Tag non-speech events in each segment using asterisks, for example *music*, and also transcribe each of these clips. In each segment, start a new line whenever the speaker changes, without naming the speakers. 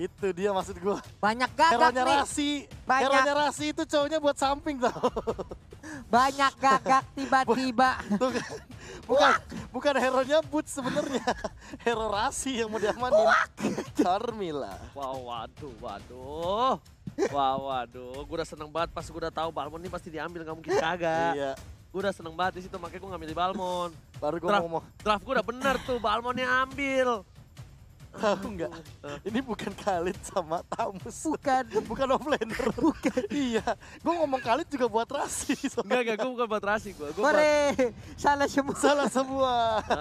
Itu dia maksud gue. Banyak gagak Heronya nih. Rasi. Banyak. Heronya Rasi itu cowoknya buat samping tau. Banyak gagak *laughs* tiba-tiba. bukan, bukan, hero heronya but sebenarnya. Hero Rasi yang mau diamanin. Carmila.
Wow, waduh, waduh. wow, waduh, gue udah seneng banget pas gue udah tahu Balmon ini pasti diambil, nggak mungkin kagak. Iya. Gue udah seneng banget di situ, makanya gue ngambil milih Balmon. Baru gue ngomong. Draft gue udah bener tuh, Balmonnya ambil. Tahu oh. nggak?
Ini bukan Khalid sama Tamus. Bukan. bukan offlander Bukan. iya. Gue ngomong Khalid juga buat rasi. Enggak, enggak. Gue
bukan buat
rasi. Gue. mare Buat... Salah semua. Salah semua.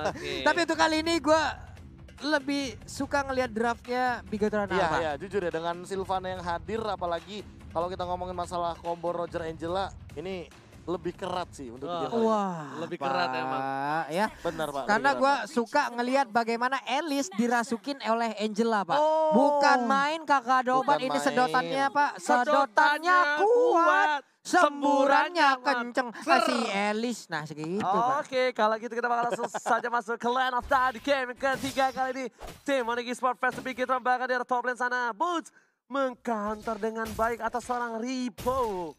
okay. Tapi untuk kali ini gue lebih suka ngelihat draftnya Bigotron Alpha. Iya, iya.
Jujur ya. Dengan Silvana yang hadir apalagi kalau kita ngomongin masalah combo Roger Angela. Ini lebih kerat sih untuk oh. Wah, lebih kerat pak, emang. Ya. Benar, Pak. Karena gue
suka ngelihat bagaimana Elis dirasukin oleh Angela, Pak. Oh. Bukan main kakak dobat ini sedotannya, Pak. Sedotannya
kuat.
Semburannya kenceng. Si Elis. Nah segitu Pak.
Oke kalau gitu kita bakal langsung saja masuk ke line of the game ketiga kali ini. Tim Moniki Sport Fest sedikit gitu tembakan di top lane sana. Boots mengkantor dengan baik atas seorang Ripo.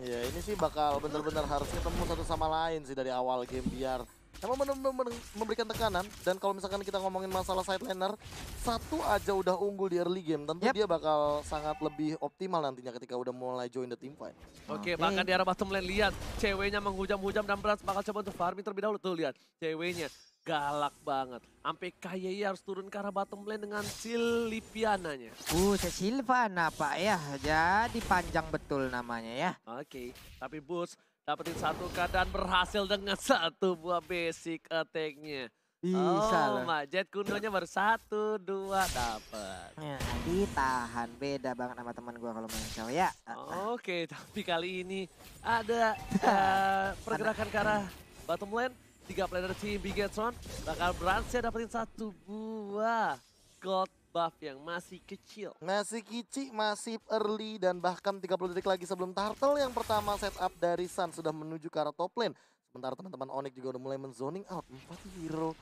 Ya ini sih bakal benar-benar harus
ketemu satu sama lain sih dari awal game biar emang benar memberikan tekanan dan kalau misalkan kita ngomongin masalah side laner satu aja udah unggul di early game tentu yep. dia bakal sangat lebih optimal nantinya ketika udah mulai join the team fight.
Oke, okay, okay. bahkan di arah bottom lane lihat ceweknya menghujam-hujam dan berat bakal coba untuk farming terlebih dahulu tuh lihat ceweknya galak banget. Sampai kaya iya harus turun ke arah bottom lane dengan Silviananya.
Uh, Silvana Pak ya. Jadi panjang betul namanya ya.
Oke, okay. tapi Boots dapetin satu K dan berhasil dengan *laughs* satu buah basic attack-nya. Bisa oh, salah. Majet kunonya baru satu, dua, dapet.
Ya, ditahan. Beda banget sama teman gue kalau main cowok ya.
Oke, okay, *laughs* tapi kali ini ada uh, *laughs* pergerakan ke arah bottom lane tiga player team Bigetron bakal berhasil dapetin satu
buah
gold buff yang masih kecil.
Masih kecil, masih early dan bahkan 30 detik lagi sebelum turtle yang pertama setup dari Sun sudah menuju ke arah top lane. Sementara teman-teman Onyx juga udah mulai menzoning out empat hero.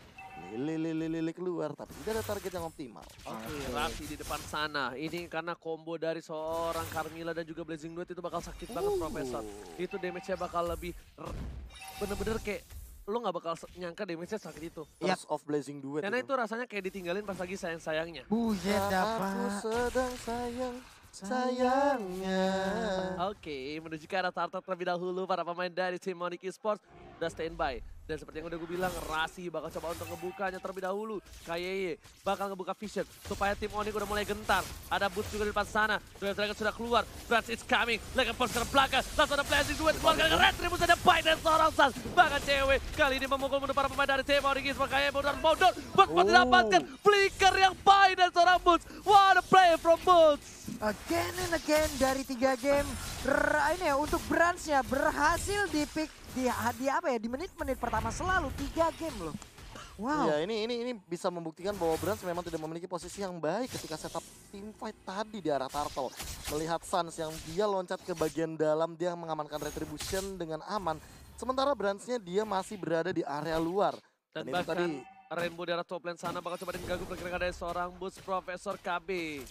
lili lili
keluar tapi tidak ada target yang optimal. Oke, okay, Raffi di depan sana. Ini karena combo dari seorang Carmilla dan juga Blazing Duet itu bakal sakit banget uh. Profesor. Itu damage-nya bakal lebih bener-bener kayak lo nggak bakal nyangka damage-nya sakit itu. Yes, iya.
of Blazing Duet. Karena
itu. rasanya kayak ditinggalin pas lagi sayang-sayangnya. Buset dapat. Aku sedang sayang
sayangnya.
Oke, okay, menuju ke arah tartar terlebih dahulu para pemain dari tim Monique Esports udah standby. Dan seperti yang udah gue bilang, Rasi bakal coba untuk ngebukanya terlebih dahulu. Kayeye bakal ngebuka Vision supaya tim Onyx udah mulai gentar. Ada Boots juga di depan sana. Dragon Dragon sudah keluar. Threats is coming. Lega Force ke belakang. Langsung ada Blazing Duet. keluar. ke Retribution. Ada Bite dan seorang Sans. Bahkan cewek. Kali ini memukul mundur para pemain dari tim Onyx. Makanya mundur. Mundur. pun didapatkan. Flicker yang Bite dan seorang Boots. What a play from Boots. Again
and again dari tiga game ini ya untuk Bransnya berhasil di pick di, di apa ya di menit-menit pertama selalu tiga game loh. Wow. Ya
ini ini ini bisa membuktikan bahwa Brands memang tidak memiliki posisi yang baik ketika setup team fight tadi di arah Turtle. Melihat Sans yang dia loncat ke bagian dalam dia mengamankan retribution dengan aman. Sementara Brands-nya dia masih berada di area luar. Dan, Dan bahkan tadi
Rainbow di arah top lane sana bakal coba diganggu pergerakan dari seorang Boots Profesor KB.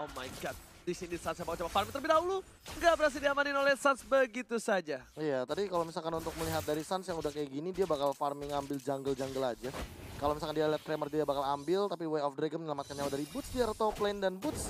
Oh my god, di sini Sans yang mau coba farm terlebih dahulu. Nggak berhasil diamanin oleh Sans begitu saja.
Iya, tadi kalau misalkan untuk melihat dari Sans yang udah kayak gini, dia bakal farming ambil jungle-jungle aja. Kalau misalkan dia lihat Kramer, dia bakal ambil, tapi Way of Dragon menyelamatkan nyawa dari Boots, dia top lane, dan Boots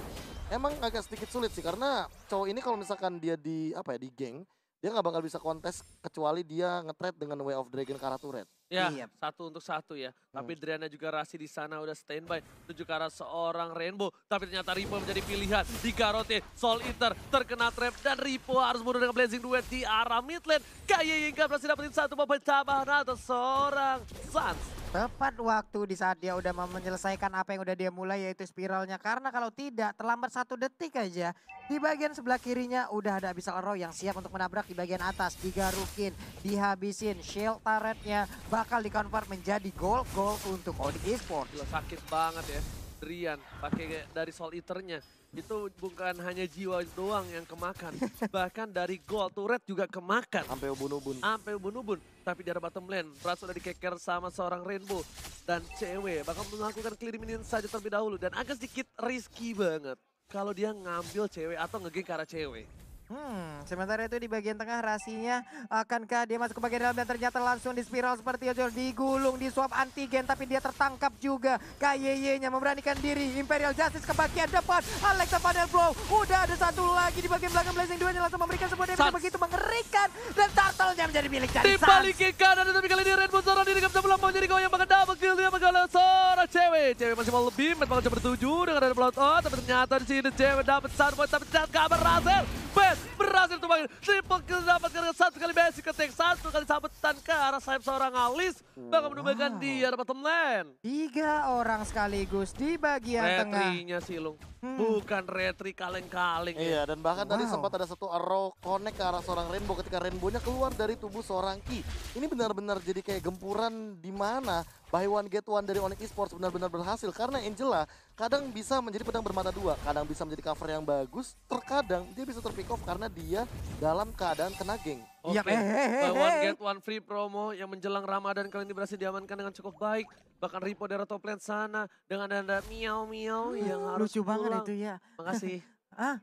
emang agak sedikit sulit sih, karena cowok ini kalau misalkan dia di, apa ya, di geng, dia nggak bakal bisa kontes kecuali dia ngetrade dengan Way of Dragon ke arah turret.
Ya, iya. satu untuk satu ya. Hmm. Tapi Driana juga Rasi di sana udah standby. Tujuh ke arah seorang Rainbow. Tapi ternyata Ripo menjadi pilihan. Di Garote, Soul Eater terkena trap. Dan Ripo harus mundur dengan Blazing Duet di arah mid lane. Kaye Yingga berhasil dapetin satu momen tambahan atau seorang Sans.
Tepat waktu di saat dia udah mau menyelesaikan apa yang udah dia mulai yaitu spiralnya. Karena kalau tidak terlambat satu detik aja. Di bagian sebelah kirinya udah ada Abyssal Arrow yang siap untuk menabrak di bagian atas. Digarukin, dihabisin. Shield turretnya bakal dikonvert menjadi gold-gold untuk Odin
Esports. sakit banget ya. Drian, pakai dari Soul eater Itu bukan hanya jiwa doang yang kemakan. *laughs* Bahkan dari gol turret juga kemakan. Sampai ubun-ubun. Sampai ubun-ubun. Tapi dari bottom lane, berasal dari keker sama seorang Rainbow. Dan CW bakal melakukan clear minion saja terlebih dahulu. Dan agak sedikit risky banget kalau dia ngambil cewek atau ngegeng ke arah cewek.
Hmm, sementara itu di bagian tengah rasinya akankah dia masuk ke bagian dalam dan ternyata langsung di spiral seperti itu digulung di swap antigen tapi dia tertangkap juga. KYY-nya memberanikan diri Imperial Justice ke bagian depan. Alexa Panel Blow udah ada satu lagi di bagian belakang Blazing 2 yang langsung memberikan sebuah damage begitu mengerikan dan turtle-nya
menjadi milik dari Tim balik ke kanan tapi kali ini Red Bull Zora dirikam sebelum menjadi kau yang banget double kill dia bakal Zoro cewek. Cewek masih mau lebih, memang coba bertujuh dengan ada plot oh tapi ternyata di sini cewek dapat satu point tapi tidak kabar Razer. Best berhasil tumbangin. Triple kill dapat karena satu kali basic attack, satu kali sabetan ke arah sayap seorang Alis. Bakal mendubakan wow. dia bottom lane.
Tiga orang sekaligus di bagian Retrinya tengah.
Retrinya Silung. Hmm. Bukan retri
kaleng-kaleng. Ya. Iya, ya. dan bahkan wow. tadi sempat ada satu arrow connect ke arah seorang Rainbow ketika rainbownya keluar dari tubuh seorang Ki. Ini benar-benar jadi kayak gempuran di mana buy one get one dari Onyx Esports benar-benar berhasil karena Angela kadang bisa menjadi pedang bermata dua, kadang bisa menjadi cover yang bagus, terkadang dia bisa terpick off karena dia dalam keadaan kena geng. Oke, okay. Iya, eh, eh, eh, buy one get
one free promo yang menjelang Ramadan kali ini berhasil diamankan dengan cukup baik. Bahkan Ripo dari top lane sana dengan ada miau miau hmm, yang harus Lucu pulang. banget itu
ya. Makasih. *laughs* ah,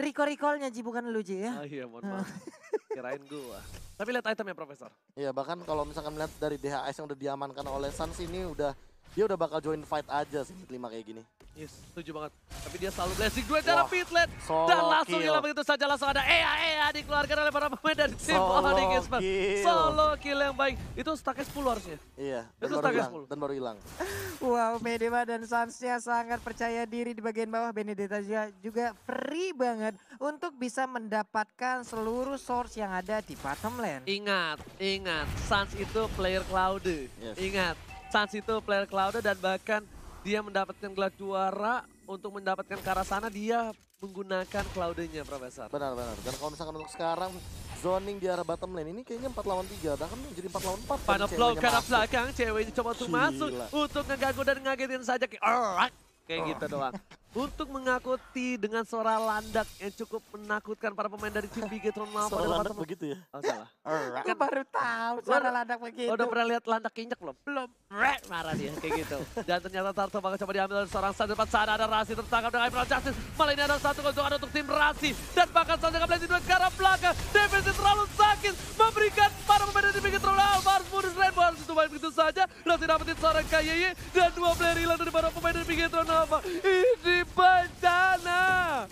riko rikolnya Ji bukan lu Ji ya. Ah, iya, mohon maaf.
*laughs* Kirain gua. Tapi lihat itemnya Profesor.
Iya, bahkan kalau misalkan melihat dari DHS yang udah diamankan oleh Sans ini udah dia udah bakal join fight aja sih mid 5 kayak gini.
Yes, setuju banget. Tapi dia selalu blessing dua cara pitlet Dan langsung hilang begitu saja. Langsung ada EA EA dikeluarkan oleh para pemain dari tim Onyx Expert. Solo kill yang baik. Itu stacknya 10 harusnya. Iya, dan itu stacknya 10. Dan baru hilang.
wow, Medema dan Sansnya sangat percaya diri di bagian bawah. Benedetta juga free banget untuk bisa mendapatkan seluruh source yang ada di bottom lane.
Ingat, ingat. Sans itu player Cloud. Yes. Ingat Sans itu player Cloud dan bahkan dia mendapatkan gelar juara untuk mendapatkan ke arah sana dia menggunakan Cloud-nya Profesor. Benar benar. Dan kalau misalkan untuk sekarang zoning di arah bottom lane ini kayaknya 4 lawan 3 bahkan menjadi 4 lawan 4. Pada flow ke arah belakang ceweknya coba untuk masuk untuk ngeganggu dan ngagetin saja. kayak, Kayak gitu doang. *laughs* untuk mengakuti dengan suara landak yang cukup menakutkan para pemain dari tim Big Tron Lava. Suara landak begitu ya? Oh salah. *laughs* Alright. Kan baru tahu suara landak begitu. Udah pernah lihat landak injek belum? Belum. Rek, marah dia kayak gitu. Dan ternyata Tarto bakal coba diambil oleh seorang saat depan sana ada Rasi tertangkap dengan Ibron Justice. Malah ini ada satu keuntungan untuk tim Rasi. Dan bahkan saja ke Blazing ke arah belakang. Defensi terlalu sakit memberikan para pemain dari Big Tron Lava harus mundur. Rainbow harus itu begitu saja. Rasi dapetin seorang KYY dan dua player hilang dari para pemain dari Big Tron Lava. Ini Bencana!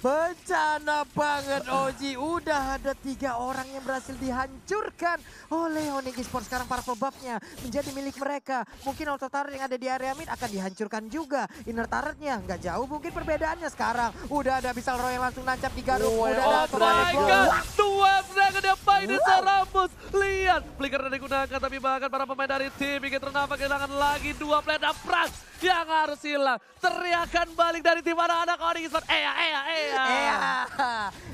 Bencana banget Oji. Udah ada tiga orang yang berhasil dihancurkan oleh Onyx Esports. Sekarang para buffnya menjadi milik mereka. Mungkin auto turret yang ada di area mid akan dihancurkan juga. Inner turretnya nggak jauh mungkin perbedaannya sekarang. Udah ada bisa Roy yang langsung nancap di garuk. Oh, Udah oh ada my god!
Dua ke depan ini Rufus Lihat, flicker dari gunakan tapi bahkan para pemain dari tim bikin Renava kehilangan lagi dua player Pras yang harus hilang. Teriakan balik dari tim anak-anak Onyx. Ea, eh, eh, eh,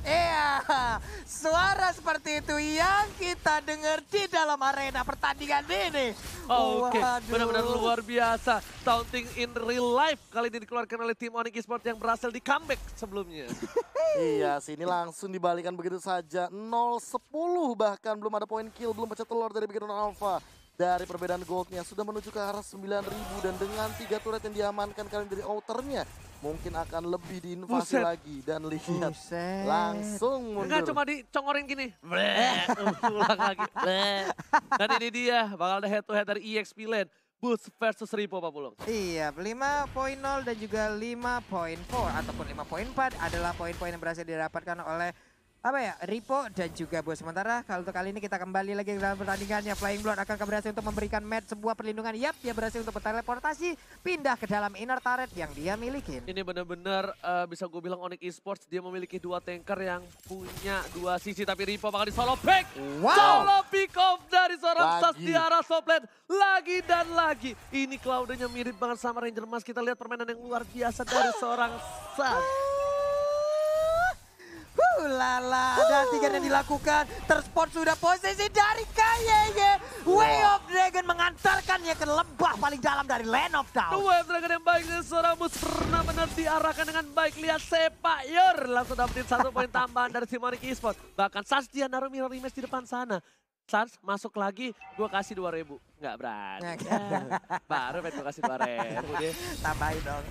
eh, Suara seperti itu yang kita dengar
di dalam arena pertandingan ini. Oke, okay. benar-benar luar
biasa. Taunting in real life kali ini dikeluarkan oleh tim Onyx Esports yang berhasil di comeback sebelumnya.
*laughs* iya, sini langsung dibalikan begitu saja. 0-10 bahkan belum belum ada poin kill, belum pecah telur dari bikinan Alpha dari perbedaan goldnya sudah menuju ke arah 9000 dan dengan tiga turret yang diamankan kalian dari outernya mungkin akan lebih diinvasi lagi dan
lihat Buset. langsung mundur. Enggak cuma dicongorin gini. Bleh, *laughs* ulang lagi. Bleh. Dan ini dia bakal ada head to head dari EXP Lane Boost versus Ripo Pak Pulung.
Iya, 5.0 dan juga 5.4 ataupun 5.4 adalah poin-poin yang berhasil didapatkan oleh apa ya Ripo dan juga buat sementara kalau untuk kali ini kita kembali lagi ke dalam pertandingannya Flying Blood akan berhasil untuk memberikan Matt sebuah perlindungan yap dia berhasil untuk berteleportasi
pindah ke dalam inner turret yang dia miliki ini benar-benar uh, bisa gue bilang Onyx Esports dia memiliki dua tanker yang punya dua sisi tapi Ripo bakal di solo back wow. solo pick off dari seorang di arah Soplet lagi dan lagi ini cloudnya mirip banget sama Ranger Mas kita lihat permainan yang luar biasa dari seorang Sas lala, uh. ada tiga yang dilakukan. Terspot sudah posisi dari KYY. Way of Dragon mengantarkannya ke lembah paling dalam dari Land of Town. Way of Dragon yang baik seorang bus pernah benar diarahkan dengan baik. Lihat sepak Yer. Langsung dapetin satu poin *laughs* tambahan dari Simonic esports. Bahkan Sastia naruh mirror di depan sana. Sans masuk lagi, gue kasih 2000. Nggak berani. Eh, baru pengen gue kasih udah Tambahin dong.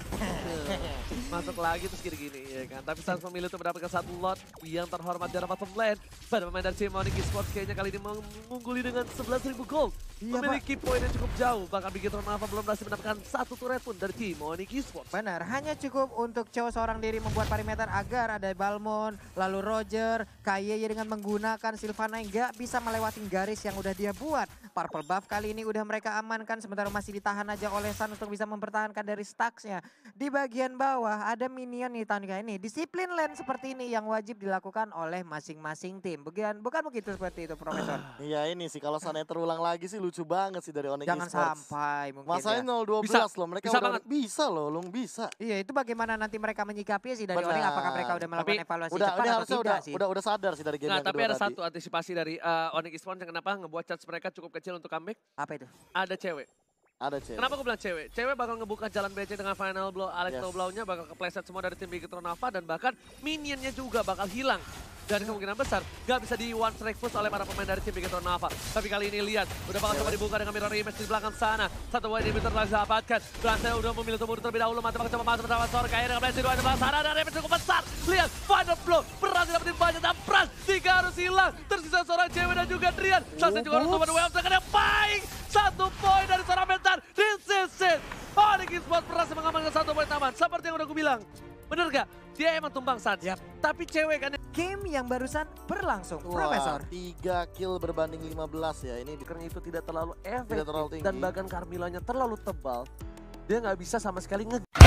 Masuk lagi terus gini-gini ya kan. Tapi sang pemilu itu mendapatkan satu lot yang terhormat dari bottom lane. Pada pemain dari tim Cimonic Esports kayaknya kali ini mengungguli dengan 11.000 gold. Iya, Memiliki poin yang cukup jauh. Bahkan bikin Tornava belum berhasil mendapatkan satu turret pun dari tim Cimonic Esports. Benar,
hanya cukup untuk cowok seorang diri membuat perimeter agar ada Balmon, lalu Roger, Kaye dengan menggunakan Silvana yang nggak bisa melewati garis yang udah dia buat. Purple Buff kali ini udah mereka amankan. Sementara masih ditahan aja oleh Sun untuk bisa mempertahankan dari stacksnya. Di bagian bawah ada minion nih tahun ini. Disiplin lane seperti ini yang wajib dilakukan oleh masing-masing tim. Bukan, bukan begitu seperti itu Profesor.
*clears throat* Iya ini sih kalau Sunnya terulang lagi sih lucu banget sih dari Onyx Jangan Esports. sampai mungkin Masanya ya. 012 bisa, loh mereka bisa udah banget.
bisa loh Lung bisa. Iya itu bagaimana nanti mereka menyikapi sih dari Onyx apakah mereka udah melakukan tapi, evaluasi
udah, cepat atau tidak udah, sih.
Udah, udah sadar sih dari game nah, yang tapi ada satu
antisipasi dari uh, Onyx Esports yang kenapa ngebuat charge mereka cukup kecil kecil untuk comeback. Apa itu? Ada cewek. Ada cewek. Kenapa aku bilang cewek? Cewek bakal ngebuka jalan BC dengan final blow. Alex yes. blownya bakal kepleset semua dari tim Bigetron Nova Dan bahkan minionnya juga bakal hilang. Dan kemungkinan besar gak bisa di one strike push oleh para pemain dari tim Bigetron Nova. Tapi kali ini lihat, udah bakal coba dibuka dengan mirror image di belakang sana. Satu wide inhibitor lagi dapatkan. Beransel udah memilih tubuh terlebih dahulu. Mati bakal coba masuk bersama Sorka. Kayaknya dengan Blessing di belakang sana. Dan damage cukup besar. Lihat, Final Blow. Berhasil dapetin banyak. Dan Pras, tiga harus hilang. Tersisa seorang cewek dan juga Drian. Satu juga harus Tuman WM, dengan yang baik. Satu poin dari seorang mentar. This is it. Onyx Esports berhasil mengamankan satu poin taman. Seperti yang udah aku bilang. Bener gak? Dia emang tumbang saat. Tapi cewek kan game yang
barusan berlangsung. Wah, Profesor. 3 kill berbanding 15
ya. Ini karena itu tidak terlalu efektif tidak terlalu tinggi. dan bahkan nya terlalu tebal. Dia nggak bisa sama sekali nge